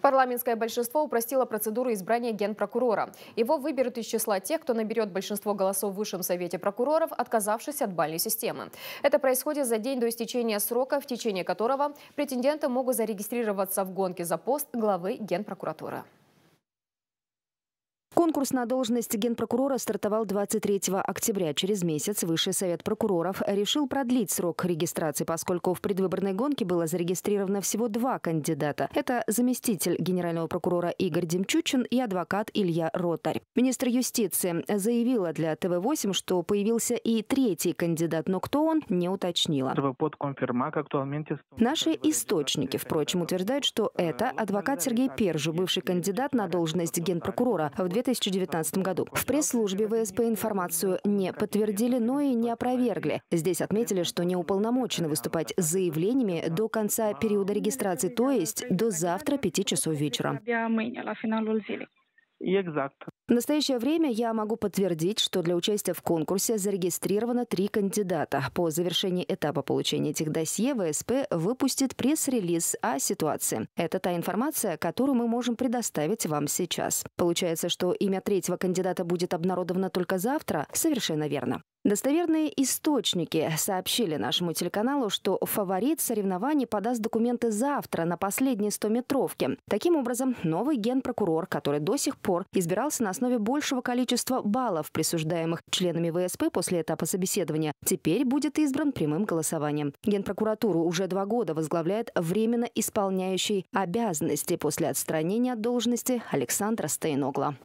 Парламентское большинство упростило процедуру избрания генпрокурора. Его выберут из числа тех, кто наберет большинство голосов в Высшем Совете прокуроров, отказавшись от бальной системы. Это происходит за день до истечения срока, в течение которого претенденты могут зарегистрироваться в гонке за пост главы Генпрокуратуры. Конкурс на должность генпрокурора стартовал 23 октября. Через месяц Высший совет прокуроров решил продлить срок регистрации, поскольку в предвыборной гонке было зарегистрировано всего два кандидата. Это заместитель генерального прокурора Игорь Демчучин и адвокат Илья Ротарь. Министр юстиции заявила для ТВ-8, что появился и третий кандидат, но кто он, не уточнила. Наши источники, впрочем, утверждают, что э, это адвокат Сергей Пержу, бывший кандидат на должность генпрокурора в 2019 году. В пресс-службе ВСП информацию не подтвердили, но и не опровергли. Здесь отметили, что не уполномочены выступать с заявлениями до конца периода регистрации, то есть до завтра 5 часов вечера. В настоящее время я могу подтвердить, что для участия в конкурсе зарегистрировано три кандидата. По завершении этапа получения этих досье ВСП выпустит пресс-релиз о ситуации. Это та информация, которую мы можем предоставить вам сейчас. Получается, что имя третьего кандидата будет обнародовано только завтра? Совершенно верно. Достоверные источники сообщили нашему телеканалу, что фаворит соревнований подаст документы завтра на последней 100-метровке. Таким образом, новый генпрокурор, который до сих пор избирался на основе большего количества баллов, присуждаемых членами ВСП после этапа собеседования, теперь будет избран прямым голосованием. Генпрокуратуру уже два года возглавляет временно исполняющий обязанности после отстранения от должности Александра Стейногла.